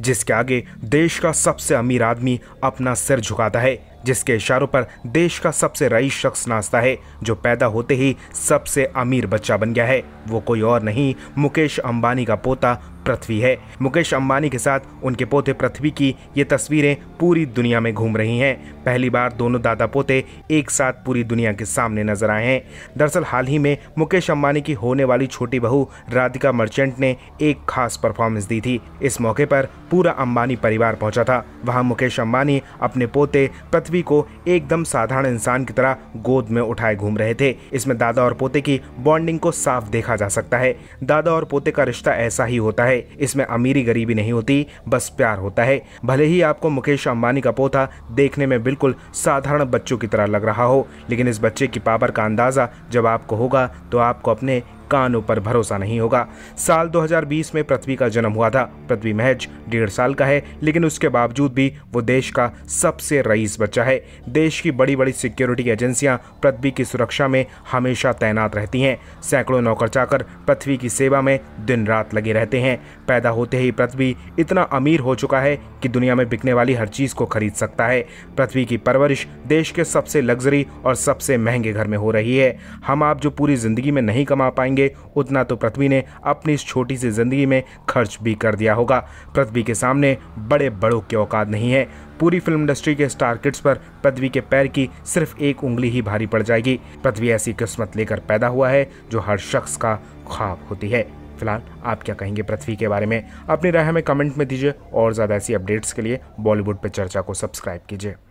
जिसके आगे देश का सबसे अमीर आदमी अपना सिर झुकाता है जिसके इशारों पर देश का सबसे रईस शख्स नाचता है जो पैदा होते ही सबसे अमीर बच्चा बन गया है वो कोई और नहीं मुकेश अंबानी का पोता पृथ्वी है मुकेश अंबानी के साथ उनके पोते पृथ्वी की ये तस्वीरें पूरी दुनिया में घूम रही हैं पहली बार दोनों दादा पोते एक साथ पूरी दुनिया के सामने नजर आए हैं दरअसल हाल ही में मुकेश अंबानी की होने वाली छोटी बहू राधिका मर्चेंट ने एक खास परफॉर्मेंस दी थी इस मौके पर पूरा अंबानी परिवार पहुंचा था वहां मुकेश अंबानी अपने पोते पृथ्वी पृथ्वी को एकदम साधारण इंसान की तरह गोद में उठाए घूम रहे थे इसमें दादा और पोते की बॉन्डिंग को साफ देखा जा सकता है दादा और पोते का रिश्ता ऐसा ही होता है इसमें अमीरी गरीबी नहीं होती बस प्यार होता है भले ही आपको मुकेश अंबानी का पोता देखने में बिल्कुल साधारण बच्चों की तरह लग रहा हो लेकिन इस बच्चे की पावर का अंदाजा जब आपको होगा तो आपको अपने कानों पर भरोसा नहीं होगा साल 2020 में पृथ्वी का जन्म हुआ था पृथ्वी महज डेढ़ साल का है लेकिन उसके बावजूद भी वो देश का सबसे रईस बच्चा है देश की बड़ी बड़ी सिक्योरिटी एजेंसियां पृथ्वी की सुरक्षा में हमेशा तैनात रहती हैं सैकड़ों नौकर चाकर पृथ्वी की सेवा में दिन रात लगे रहते हैं पैदा होते ही पृथ्वी इतना अमीर हो चुका है कि दुनिया में बिकने वाली हर चीज़ को खरीद सकता है पृथ्वी की परवरिश देश के सबसे लग्जरी और सबसे महंगे घर में हो रही है हम आप जो पूरी ज़िंदगी में नहीं कमा पाएंगे होंगे उतना तो पृथ्वी ने अपनी इस छोटी सी ज़िंदगी में खर्च भी कर दिया होगा पृथ्वी के सामने बड़े बड़ों की औकात नहीं है पूरी फिल्म इंडस्ट्री के स्टार किड्स पर पृथ्वी के पैर की सिर्फ एक उंगली ही भारी पड़ जाएगी पृथ्वी ऐसी किस्मत लेकर पैदा हुआ है जो हर शख्स का ख्वाब होती है फिलहाल आप क्या कहेंगे पृथ्वी के बारे में अपनी राय हमें कमेंट में दीजिए और ज़्यादा ऐसी अपडेट्स के लिए बॉलीवुड पर चर्चा को सब्सक्राइब कीजिए